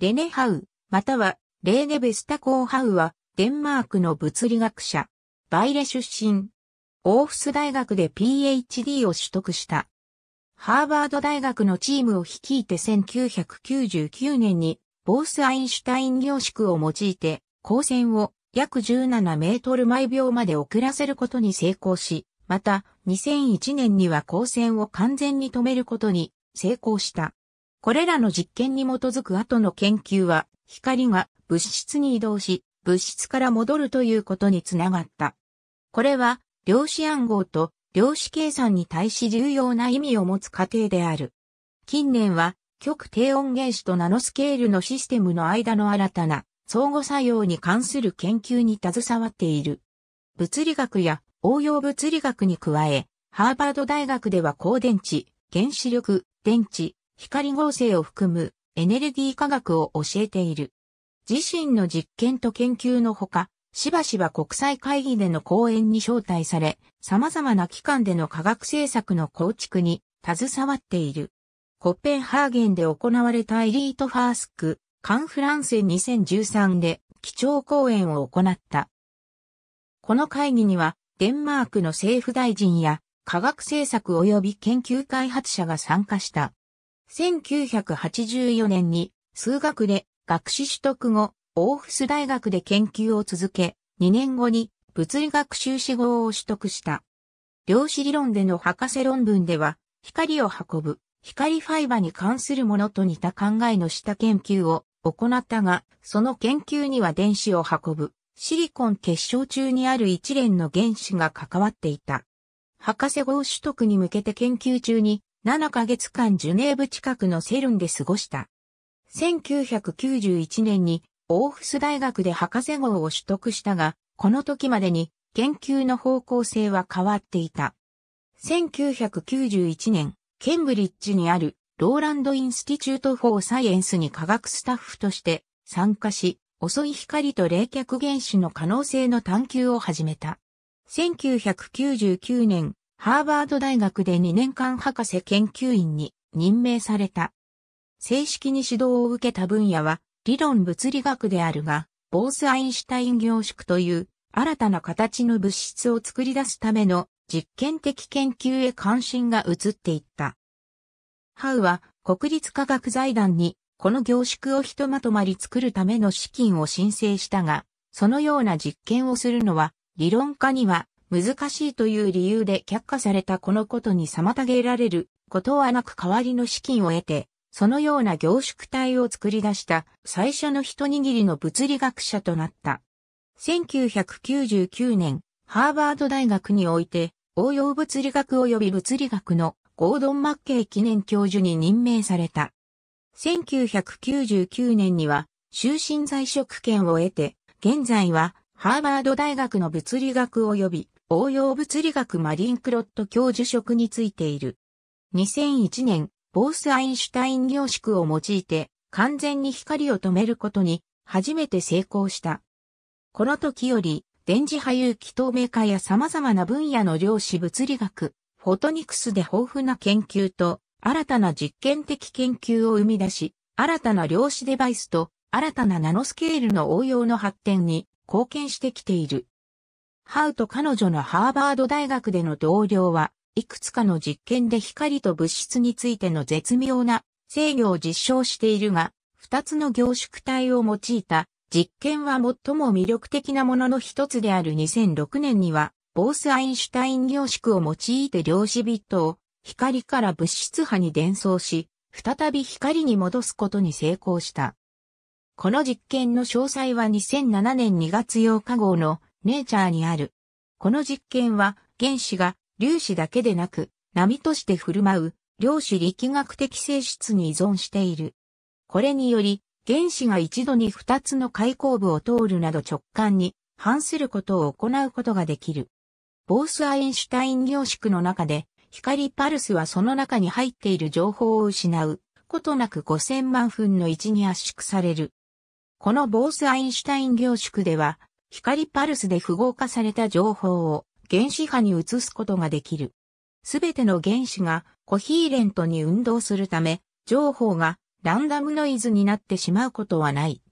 レネ・ハウ、またはレーネ・ベスタコーハウは、デンマークの物理学者、バイレ出身。オーフス大学で PhD を取得した。ハーバード大学のチームを率いて1999年に、ボースアインシュタイン凝縮を用いて、光線を約17メートル毎秒まで遅らせることに成功し、また2001年には光線を完全に止めることに成功した。これらの実験に基づく後の研究は、光が物質に移動し、物質から戻るということにつながった。これは、量子暗号と量子計算に対し重要な意味を持つ過程である。近年は、極低音原子とナノスケールのシステムの間の新たな相互作用に関する研究に携わっている。物理学や応用物理学に加え、ハーバード大学では光電池、原子力、電池、光合成を含むエネルギー科学を教えている。自身の実験と研究のほか、しばしば国際会議での講演に招待され、様々な機関での科学政策の構築に携わっている。コッペンハーゲンで行われたエリートファースク、カンフランセ2013で基調講演を行った。この会議には、デンマークの政府大臣や科学政策及び研究開発者が参加した。1984年に数学で学士取得後、オーフス大学で研究を続け、2年後に物理学修士号を取得した。量子理論での博士論文では、光を運ぶ、光ファイバに関するものと似た考えのした研究を行ったが、その研究には電子を運ぶ、シリコン結晶中にある一連の原子が関わっていた。博士号取得に向けて研究中に7ヶ月間ジュネーブ近くのセルンで過ごした。1991年にオーフス大学で博士号を取得したが、この時までに研究の方向性は変わっていた。1991年、ケンブリッジにあるローランド・インスティチュート・フォー・サイエンスに科学スタッフとして参加し、遅い光と冷却原子の可能性の探求を始めた。1999年、ハーバード大学で2年間博士研究員に任命された。正式に指導を受けた分野は理論物理学であるが、ボースアインシュタイン凝縮という新たな形の物質を作り出すための実験的研究へ関心が移っていった。ハウは国立科学財団にこの凝縮をひとまとまり作るための資金を申請したが、そのような実験をするのは理論家には難しいという理由で却下されたこのことに妨げられることはなく代わりの資金を得て、そのような凝縮体を作り出した最初の一握りの物理学者となった。1999年、ハーバード大学において応用物理学及び物理学のゴードン・マッケイ記念教授に任命された。1999年には終身在職権を得て、現在はハーバード大学の物理学及び応用物理学マリンクロット教授職についている。2001年、ボースアインシュタイン凝縮を用いて完全に光を止めることに初めて成功した。この時より電磁波有機透明化や様々な分野の量子物理学、フォトニクスで豊富な研究と新たな実験的研究を生み出し、新たな量子デバイスと新たなナノスケールの応用の発展に貢献してきている。ハウと彼女のハーバード大学での同僚は、いくつかの実験で光と物質についての絶妙な制御を実証しているが、二つの凝縮体を用いた実験は最も魅力的なものの一つである2006年には、ボースアインシュタイン凝縮を用いて量子ビットを光から物質波に伝送し、再び光に戻すことに成功した。この実験の詳細は2007年2月8日号のネイチャーにある。この実験は原子が粒子だけでなく波として振る舞う量子力学的性質に依存している。これにより原子が一度に二つの開口部を通るなど直感に反することを行うことができる。ボースアインシュタイン凝縮の中で光パルスはその中に入っている情報を失うことなく5000万分の1に圧縮される。このボースアインシュタイン凝縮では光パルスで符号化された情報を原子波に移すことができる。すべての原子がコヒーレントに運動するため、情報がランダムノイズになってしまうことはない。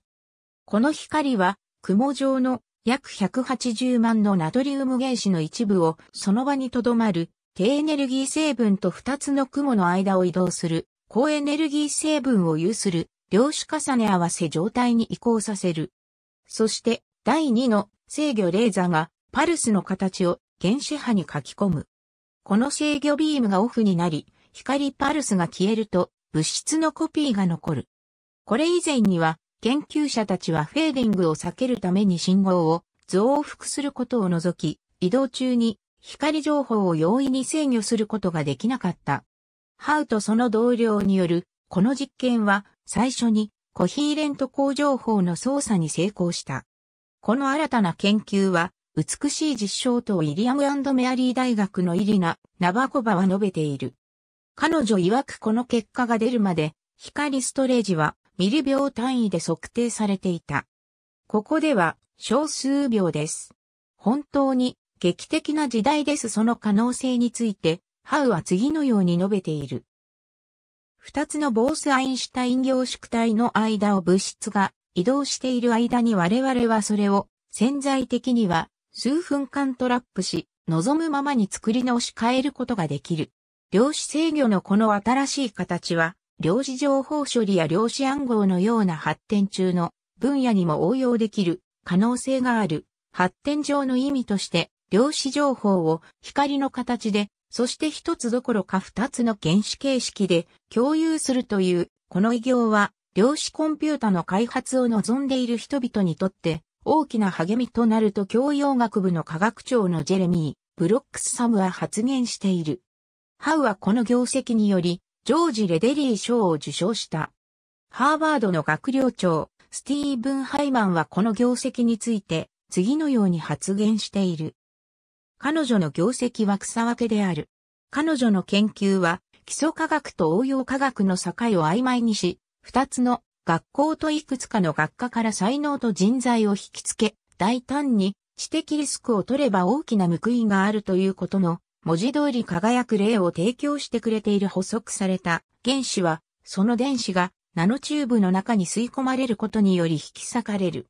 この光は雲状の約180万のナトリウム原子の一部をその場に留まる低エネルギー成分と2つの雲の間を移動する高エネルギー成分を有する量子重ね合わせ状態に移行させる。そして第2の制御レーザーがパルスの形を原子波に書き込む。この制御ビームがオフになり、光パルスが消えると物質のコピーが残る。これ以前には研究者たちはフェーディングを避けるために信号を増幅することを除き、移動中に光情報を容易に制御することができなかった。ハウとその同僚によるこの実験は最初にコヒーレント工情報の操作に成功した。この新たな研究は、美しい実証とウィリアムメアリー大学のイリナ・ナバコバは述べている。彼女曰くこの結果が出るまで、光ストレージはミリ秒単位で測定されていた。ここでは小数秒です。本当に劇的な時代ですその可能性について、ハウは次のように述べている。二つのボースアインシュタイン凝縮体の間を物質が移動している間に我々はそれを潜在的には数分間トラップし、望むままに作り直し変えることができる。量子制御のこの新しい形は、量子情報処理や量子暗号のような発展中の分野にも応用できる可能性がある。発展上の意味として、量子情報を光の形で、そして一つどころか二つの原子形式で共有するという、この偉業は量子コンピュータの開発を望んでいる人々にとって大きな励みとなると教養学部の科学長のジェレミー・ブロックスサムは発言している。ハウはこの業績により、ジョージ・レデリー賞を受賞した。ハーバードの学寮長、スティーブン・ハイマンはこの業績について、次のように発言している。彼女の業績は草分けである。彼女の研究は、基礎科学と応用科学の境を曖昧にし、二つの学校といくつかの学科から才能と人材を引きつけ、大胆に知的リスクを取れば大きな報いがあるということの文字通り輝く例を提供してくれている補足された原子は、その電子がナノチューブの中に吸い込まれることにより引き裂かれる。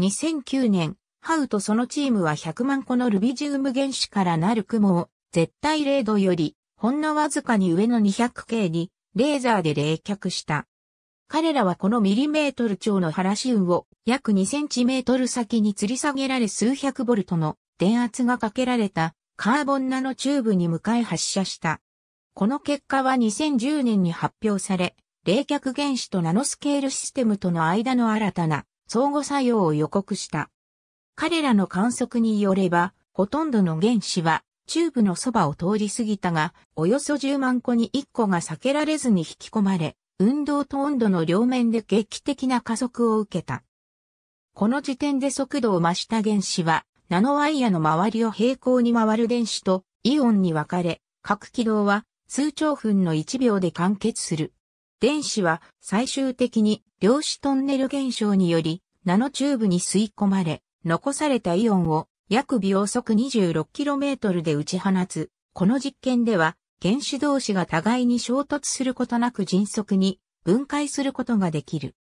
2009年、ハウとそのチームは100万個のルビジウム原子からなる雲を絶対0度よりほんのわずかに上の2 0 0系にレーザーで冷却した。彼らはこのミリメートル超のハラシ雲を約2センチメートル先に吊り下げられ数百ボルトの電圧がかけられたカーボンナノチューブに向かい発射した。この結果は2010年に発表され、冷却原子とナノスケールシステムとの間の新たな相互作用を予告した。彼らの観測によれば、ほとんどの原子はチューブのそばを通り過ぎたが、およそ10万個に1個が避けられずに引き込まれ、運動と温度の両面で劇的な加速を受けた。この時点で速度を増した原子は、ナノワイヤの周りを平行に回る電子とイオンに分かれ、各軌道は数兆分の1秒で完結する。電子は最終的に量子トンネル現象により、ナノチューブに吸い込まれ、残されたイオンを約秒速 26km で打ち放つ。この実験では原子同士が互いに衝突することなく迅速に分解することができる。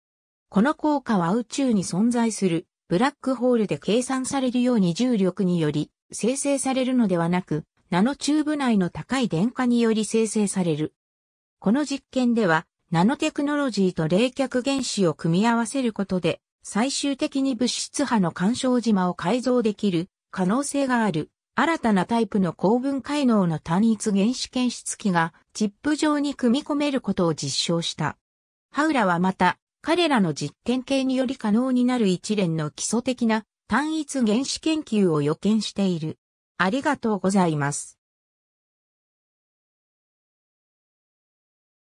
この効果は宇宙に存在するブラックホールで計算されるように重力により生成されるのではなく、ナノチューブ内の高い電荷により生成される。この実験では、ナノテクノロジーと冷却原子を組み合わせることで、最終的に物質波の干渉島を改造できる可能性がある新たなタイプの高分解能の単一原子検出器がチップ上に組み込めることを実証した。ハウラはまた、彼らの実験系により可能になる一連の基礎的な単一原子研究を予見している。ありがとうございます。